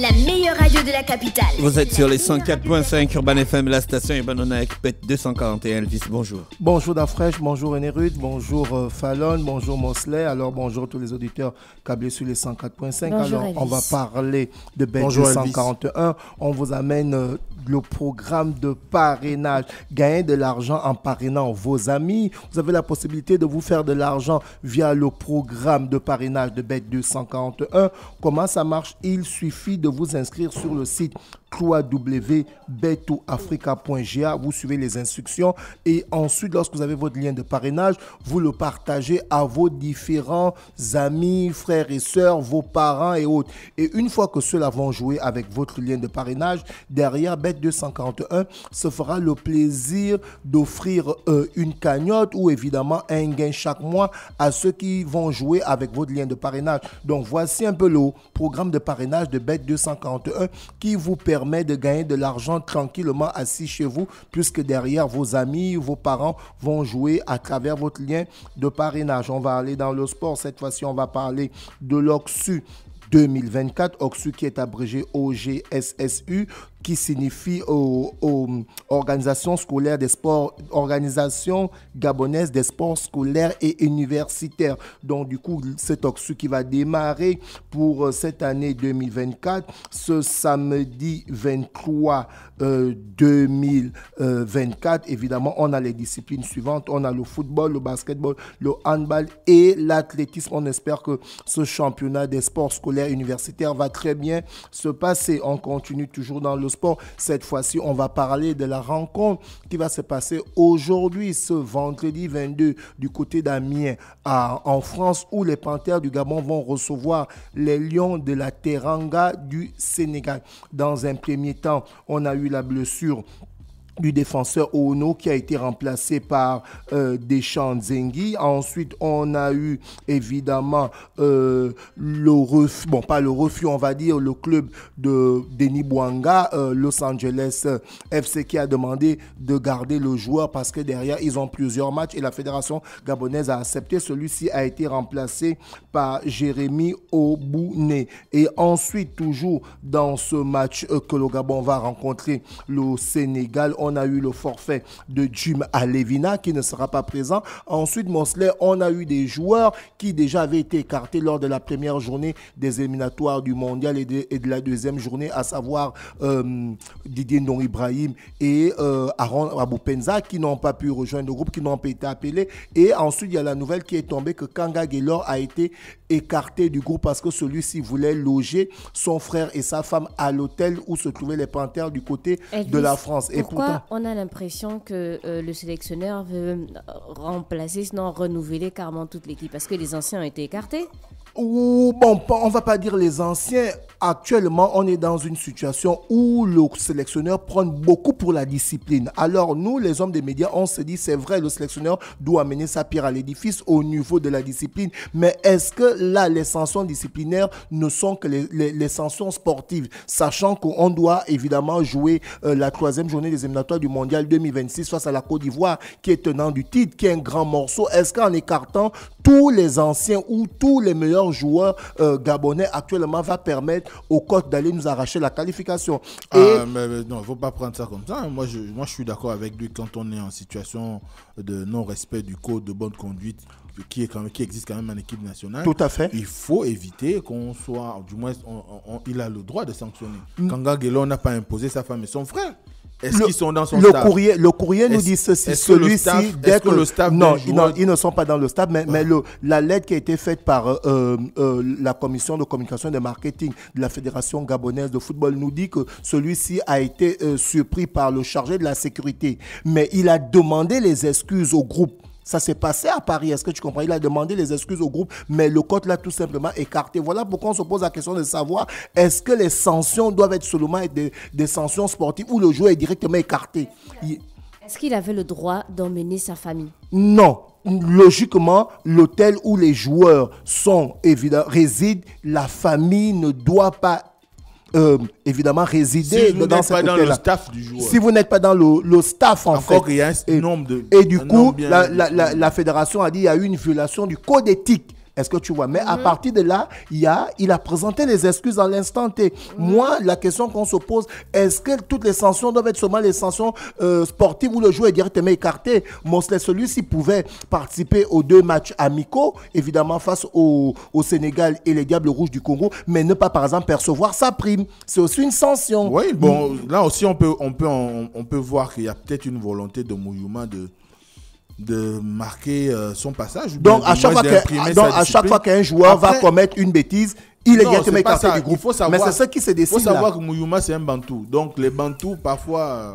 la meilleure radio de la capitale. Vous êtes sur les 104.5 Urban FM, la station avec Bête 241. Elvis, bonjour. Bonjour Dafresh, bonjour Enerud, bonjour euh, Fallon, bonjour Mosley, alors bonjour tous les auditeurs câblés sur les 104.5. Alors on va parler de Bête 241. On vous amène euh, le programme de parrainage. Gagnez de l'argent en parrainant vos amis. Vous avez la possibilité de vous faire de l'argent via le programme de parrainage de bête 241. Comment ça marche Il suffit de vous inscrire sur le site www.betoafrica.ga. Vous suivez les instructions et ensuite, lorsque vous avez votre lien de parrainage, vous le partagez à vos différents amis, frères et sœurs, vos parents et autres. Et une fois que ceux-là vont jouer avec votre lien de parrainage, derrière Bet 241 se fera le plaisir d'offrir euh, une cagnotte ou évidemment un gain chaque mois à ceux qui vont jouer avec votre lien de parrainage. Donc voici un peu le programme de parrainage de Bet 241 qui vous permet permet de gagner de l'argent tranquillement assis chez vous, puisque derrière vos amis, vos parents vont jouer à travers votre lien de parrainage. On va aller dans le sport. Cette fois-ci, on va parler de l'Oxu. 2024, OXU qui est abrégé OGSSU, qui signifie aux, hum, organisations scolaires des sports, organisation gabonaise des sports scolaires et universitaires. Donc du coup, cet OXU qui va démarrer pour euh, cette année 2024, ce samedi 23 2024. Euh, Évidemment, on a les disciplines suivantes. On a le football, le basketball, le handball et l'athlétisme. On espère que ce championnat des sports scolaires et universitaires va très bien se passer. On continue toujours dans le Sport. Cette fois-ci, on va parler de la rencontre qui va se passer aujourd'hui, ce vendredi 22, du côté d'Amiens, en France, où les Panthères du Gabon vont recevoir les Lions de la Teranga du Sénégal. Dans un premier temps, on a eu la blessure du défenseur Ono qui a été remplacé par euh, Deschamps Zengi. Ensuite, on a eu évidemment euh, le refus, bon pas le refus, on va dire le club de Denis Bouanga, euh, Los Angeles euh, FC qui a demandé de garder le joueur parce que derrière ils ont plusieurs matchs et la fédération gabonaise a accepté. Celui-ci a été remplacé par Jérémy Obouné. Et ensuite, toujours dans ce match que le Gabon va rencontrer le Sénégal, on on a eu le forfait de Jim Alevina qui ne sera pas présent. Ensuite, Monsley, on a eu des joueurs qui déjà avaient été écartés lors de la première journée des éliminatoires du mondial et de, la deuxième journée, à savoir euh, Didier Ndong Ibrahim et euh, Aaron Aboupenza qui n'ont pas pu rejoindre le groupe, qui n'ont pas été appelés. Et ensuite, il y a la nouvelle qui est tombée que Kanga Gaylor a été écarté du groupe parce que celui-ci voulait loger son frère et sa femme à l'hôtel où se trouvaient les Panthères du côté de la France. Et on a l'impression que euh, le sélectionneur veut euh, remplacer, sinon renouveler carrément toute l'équipe parce que les anciens ont été écartés ou bon, on va pas dire les anciens. Actuellement, on est dans une situation où le sélectionneur prend beaucoup pour la discipline. Alors nous, les hommes des médias, on se dit, c'est vrai, le sélectionneur doit amener sa pierre à l'édifice au niveau de la discipline. Mais est-ce que là, les sanctions disciplinaires ne sont que les, sanctions sportives, sachant qu'on doit évidemment jouer euh, la troisième journée des éliminatoires du Mondial 2026 face à la Côte d'Ivoire, qui est tenant du titre, qui est un grand morceau. Est-ce qu'en écartant tous les anciens ou tous les meilleurs joueur euh, gabonais actuellement va permettre au Côte d'aller nous arracher la qualification. Ah, mais, non, il ne faut pas prendre ça comme ça. Moi, je, moi, je suis d'accord avec lui quand on est en situation de non-respect du code de bonne conduite qui, est quand même, qui existe quand même en équipe nationale. Tout à fait. Il faut éviter qu'on soit, du moins, on, il a le droit de sanctionner. Kanga Gelo n'a pas imposé sa femme et son frère. Est-ce qu'ils sont dans son le courrier, Le courrier nous dit ceci. Celui-ci, dès que, le stade... non, ils ne sont pas dans le stade, mais, mais la lettre qui a été faite par euh, euh, euh, la commission de communication et de marketing de la Fédération gabonaise de football nous dit que celui-ci a été surpris par le chargé de la sécurité. Mais il a demandé les excuses au groupe ça s'est passé à Paris, est-ce que tu comprends Il a demandé les excuses au groupe, mais le code l'a tout simplement écarté. Voilà pourquoi on se pose la question de savoir est-ce que les sanctions doivent être seulement des, sanctions sportives ou le joueur est directement écarté Est-ce qu'il avait le droit d'emmener sa famille Non, logiquement, l'hôtel où les joueurs sont évidemment résident, la famille ne doit pas euh, évidemment résider si dans pas dans le staff du joueur. Si vous n'êtes pas dans le, staff, en Encore fait. Il y a un nombre de, et du coup, la, la, la, la, fédération a dit qu'il y a eu une violation du code éthique est-ce que tu vois Mais à mhm. partir de là, il, a, présenté les excuses à l'instant T. Mhm. Moi, la question qu'on se pose, est-ce que toutes les sanctions doivent être seulement les sanctions euh, sportives où le joueur est directement écarté Mosley, celui-ci pouvait participer aux deux matchs amicaux, évidemment face au, au, Sénégal et les Diables Rouges du Congo, mais ne pas, par exemple, percevoir sa prime. C'est aussi une sanction. Oui, bon, là aussi, on peut, on peut, on, peut voir qu'il y a peut-être une volonté de Mouyouma de de marquer euh, son passage. Donc, à chaque, fois donc à chaque fois qu'un joueur va commettre une bêtise, il est directement écarté du groupe. Mais c'est ça qui se décide. Il faut savoir que Mouyouma, c'est un Bantou. Donc, les Bantous, parfois. Euh,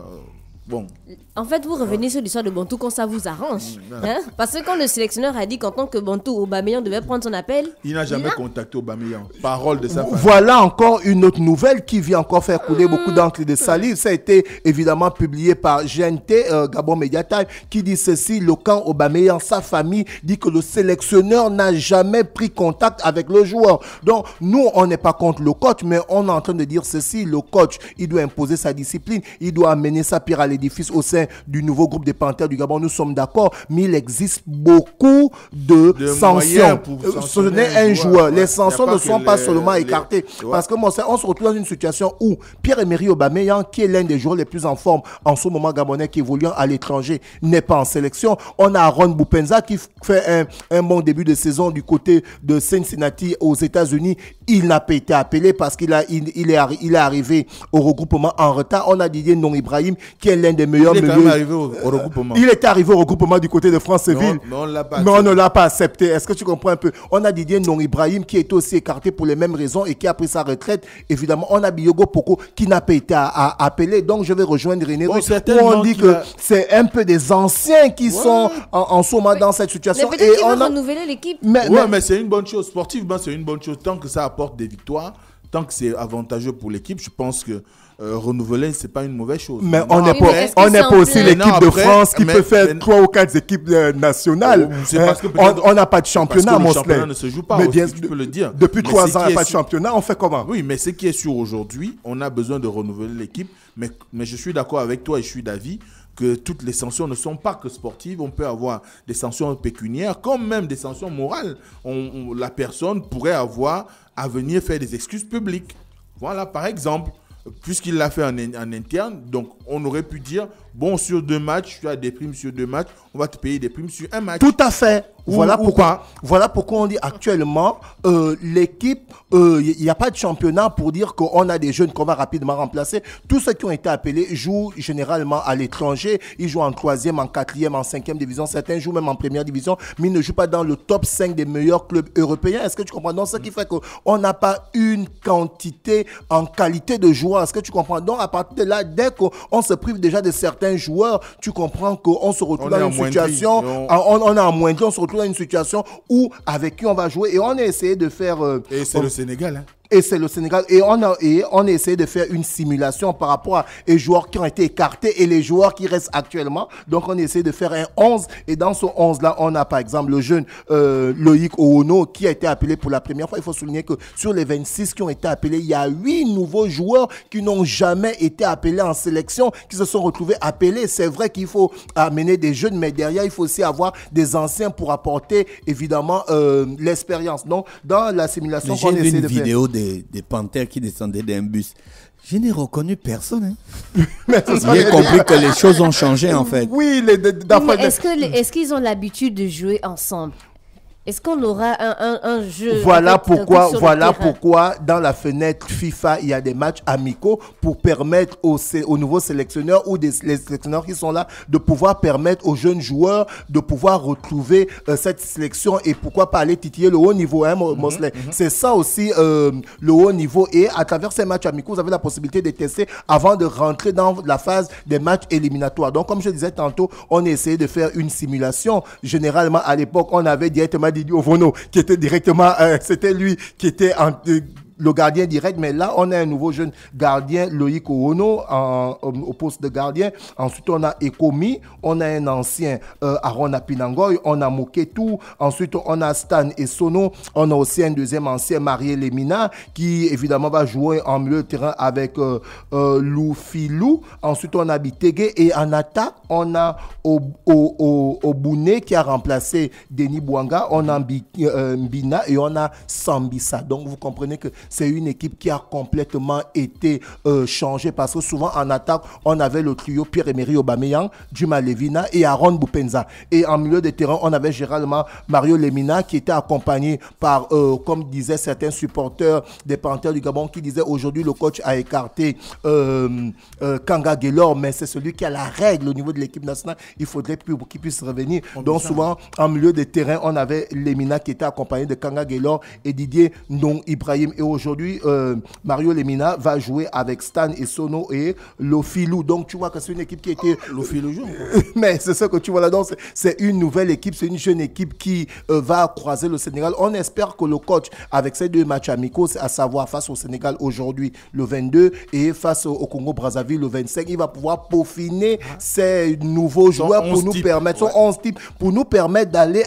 Bon. En fait, vous revenez sur l'histoire de Bantou quand ça vous arrange. Mm, hein? Parce que quand le sélectionneur a dit qu'en tant que Bantou, Aubameyang devait prendre son appel... Il n'a jamais contacté Aubameyang. Parole de sa famille. Voilà encore une autre nouvelle qui vient encore faire couler beaucoup d'encre de salive. Ça a été évidemment publié par GNT, euh, Gabon Media Time, qui dit ceci. Le camp Aubameyang, sa famille, dit que le sélectionneur n'a jamais pris contact avec le joueur. Donc, nous, on n'est pas contre le coach, mais on est en train de dire ceci. Le coach, il doit imposer sa discipline. Il doit amener sa pyrale édifice au sein du nouveau groupe des Panthères du Gabon, nous sommes d'accord, mais il existe beaucoup de, sanctions. Euh, ce n'est un joueur. les sanctions ne sont pas seulement écartées. parce que, on se retrouve dans une situation où Pierre-Emery Aubameyang, qui est l'un des joueurs les plus en forme en ce moment gabonais qui évolue à l'étranger, n'est pas en sélection. On a Aaron Boupenza qui fait un, bon début de saison du côté de Cincinnati aux États-Unis. Il n'a pas été appelé parce qu'il il, est, il est arrivé au regroupement en retard. On a Didier Non Ibrahim qui est des meilleurs il est Arrivé au, regroupement. Il est arrivé au regroupement du côté de France-Séville. Mais on, ne l'a pas accepté. Est-ce que tu comprends un peu On a Didier Non Ibrahim qui est aussi écarté pour les mêmes raisons et qui a pris sa retraite. Évidemment, on a Biogo Poco qui n'a pas été appelé. Donc, je vais rejoindre René oh, on dit que c'est un peu des anciens qui sont en, en dans cette situation. Mais et on a... renouveler l'équipe. Mais, mais, c'est une bonne chose. Sportivement, c'est une bonne chose. Tant que ça apporte des victoires, tant que c'est avantageux pour l'équipe, je pense que euh, renouveler, c'est pas une mauvaise chose. Mais on n'est pas, on est pas aussi l'équipe de France qui peut faire trois ou quatre équipes euh, nationales. Oh, hein? on n'a pas de championnat, mon ne se joue pas. Mais bien, tu peux le dire. Depuis trois ans, il n'y a pas de championnat. On fait comment Oui, mais ce qui est sûr aujourd'hui, on a besoin de renouveler l'équipe. Mais, mais je suis d'accord avec toi et je suis d'avis que toutes les sanctions ne sont pas que sportives. On peut avoir des sanctions pécuniaires, comme même des sanctions morales. la personne pourrait avoir à venir faire des excuses publiques. Voilà, par exemple puisqu'il l'a fait en, interne, donc on aurait pu dire bon sur deux matchs, tu as des primes sur deux matchs, on va te payer des primes sur un match. Tout à fait. voilà, pourquoi, voilà pourquoi on dit actuellement, euh, l'équipe, il euh, n'y a pas de championnat pour dire qu'on a des jeunes qu'on va rapidement remplacer. Tous ceux qui ont été appelés jouent généralement à l'étranger. Ils jouent en troisième, en quatrième, en cinquième division. Certains jouent même en première division, mais ils ne jouent pas dans le top 5 des meilleurs clubs européens. Est-ce que tu comprends Donc, ce qui fait qu'on n'a pas une quantité en qualité de joueurs. Est-ce que tu comprends Donc, à partir de là, dès qu'on se prive déjà de certains joueur tu comprends qu'on se retrouve dans une situation, on, on, est en moindre, on se retrouve dans une situation où avec qui on va jouer et on a essayé de faire. Euh, et c'est le Sénégal. Hein et c'est le Sénégal. Et on a, et on a essayé de faire une simulation par rapport à les joueurs qui ont été écartés et les joueurs qui restent actuellement. Donc, on essaie de faire un 11. Et dans ce 11-là, on a par exemple le jeune euh, Loïc Oono qui a été appelé pour la première fois. Il faut souligner que sur les 26 qui ont été appelés, il y a 8 nouveaux joueurs qui n'ont jamais été appelés en sélection, qui se sont retrouvés appelés. C'est vrai qu'il faut amener des jeunes, mais derrière, il faut aussi avoir des anciens pour apporter évidemment euh, l'expérience. Donc, dans la simulation qu'on essaie de vidéo faire des, panthères qui descendaient d'un bus. Je n'ai reconnu personne. Hein. J'ai compris que les choses ont changé en fait. Oui, les, Est-ce qu'ils ont l'habitude de jouer ensemble est-ce qu'on aura un, jeu Voilà euh, pourquoi, voilà pourquoi dans la fenêtre FIFA, il y a des matchs amicaux pour permettre aux, nouveaux sélectionneurs ou des, les sélectionneurs qui sont là de pouvoir permettre aux jeunes joueurs de pouvoir retrouver euh, cette sélection et pourquoi pas aller titiller le haut niveau, hein, mhm, Mosley mhm. C'est ça aussi euh, le haut niveau et à travers ces matchs amicaux, vous avez la possibilité de tester avant de rentrer dans la phase des matchs éliminatoires. Donc, comme je disais tantôt, on essayait de faire une simulation. Généralement, à l'époque, on avait directement Didier Ovono, qui était directement, euh, c'était lui qui était en, euh, le gardien direct, mais là, on a un nouveau jeune gardien, Loïc en euh, au poste de gardien. Ensuite, on a Ekomi, on a un ancien euh, Aaron Apinangoy, on a Moketu, ensuite, on a Stan Sono, on a aussi un deuxième ancien, Marie Lemina, qui évidemment va jouer en milieu de terrain avec euh, Lou Filou. Ensuite, on a Bitege et en attaque, on a Obune qui a remplacé Denis Bouanga, on a Mbina et on a Sambisa, Donc, vous comprenez que c'est une équipe qui a complètement été euh, changée parce que souvent en attaque, on avait le trio Pierre-Emery Aubameyang, Duma Levina et Aaron Boupenza. Et en milieu de terrain, on avait généralement Mario Lemina qui était accompagné par, euh, comme disaient certains supporters des Panthères du Gabon, qui disaient aujourd'hui le coach a écarté euh, Kanga Gelor, mais c'est celui qui a la règle au niveau de l'équipe nationale. Il faudrait qu'il puisse revenir. Donc souvent, en milieu de terrain, on avait Lemina qui était accompagné de Kanga Gelor et Didier non Ibrahim et aujourd'hui, euh, Mario Lemina va jouer avec Stan et Sono et Lofilou. Donc, tu vois que c'est une équipe qui était. Ah, Lofilou Mais c'est ça que tu vois là-dedans. C'est une nouvelle équipe, c'est une jeune équipe qui euh, va croiser le Sénégal. On espère que le coach, avec ces deux matchs amicaux, à savoir face au Sénégal aujourd'hui le 22 et face au Congo-Brazzaville le 25, il va pouvoir peaufiner ses nouveaux joueurs pour nous, permettre, son 11 types, pour nous permettre d'aller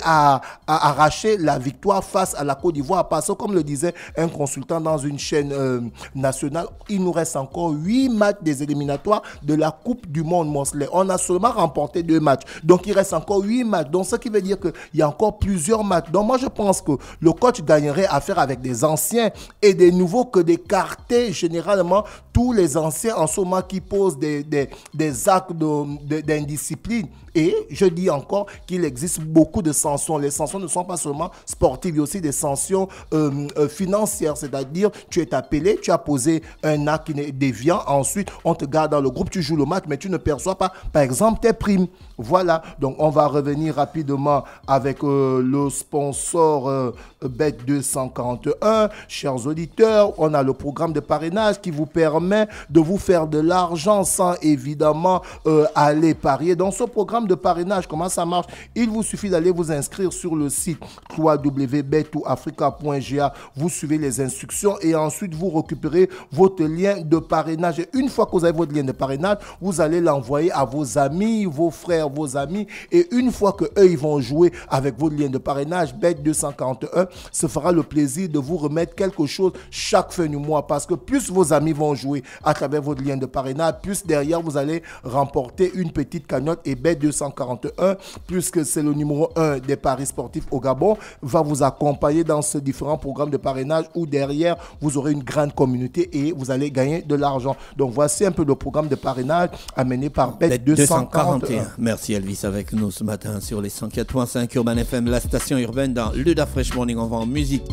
arracher la victoire face à la Côte d'Ivoire. Parce que, comme le disait un consultant, dans une chaîne euh, nationale, il nous reste encore 8 matchs des éliminatoires de la Coupe du Monde, On a seulement remporté 2 matchs. Donc, il reste encore 8 matchs. Donc, ce qui veut dire qu'il y a encore plusieurs matchs. Donc, moi, je pense que le coach gagnerait à faire avec des anciens et des nouveaux que d'écarter généralement tous les anciens en ce moment qui posent des, des, actes d'indiscipline. et je dis encore qu'il existe beaucoup de sanctions. Les sanctions ne sont pas seulement sportives, il y a aussi des sanctions euh, euh, financières, c'est-à-dire dire tu es appelé, tu as posé un acte déviant, ensuite on te garde dans le groupe, tu joues le match, mais tu ne perçois pas, par exemple, tes primes. Voilà, donc on va revenir rapidement avec euh, le sponsor euh, Bet241. Chers auditeurs, on a le programme de parrainage qui vous permet de vous faire de l'argent sans évidemment euh, aller parier. Dans ce programme de parrainage, comment ça marche Il vous suffit d'aller vous inscrire sur le site www.betouafrica.ga. Vous suivez les instructions et ensuite vous récupérez votre lien de parrainage. Et une fois que vous avez votre lien de parrainage, vous allez l'envoyer à vos amis, vos frères, vos amis. Et une fois que eux, ils vont jouer avec vos liens de parrainage, bet 241 se fera le plaisir de vous remettre quelque chose chaque fin du mois. Parce que plus vos amis vont jouer à travers votre lien de parrainage, plus derrière, vous allez remporter une petite cagnotte. Et bet 241, puisque c'est le numéro 1 des paris sportifs au Gabon, va vous accompagner dans ce différent programme de parrainage où derrière, vous aurez une grande communauté et vous allez gagner de l'argent. Donc voici un peu le programme de parrainage amené par bet 241. 241. Merci. Merci Elvis avec nous ce matin sur les 104.5 Urban FM, la station urbaine dans Da Fresh Morning. On va en musique.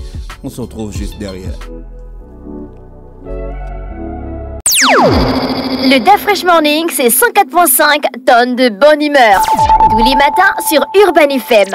On se retrouve juste derrière. Le Da Fresh Morning, c'est 104.5 tonnes de bonne humeur. Tous les matins sur Urban FM.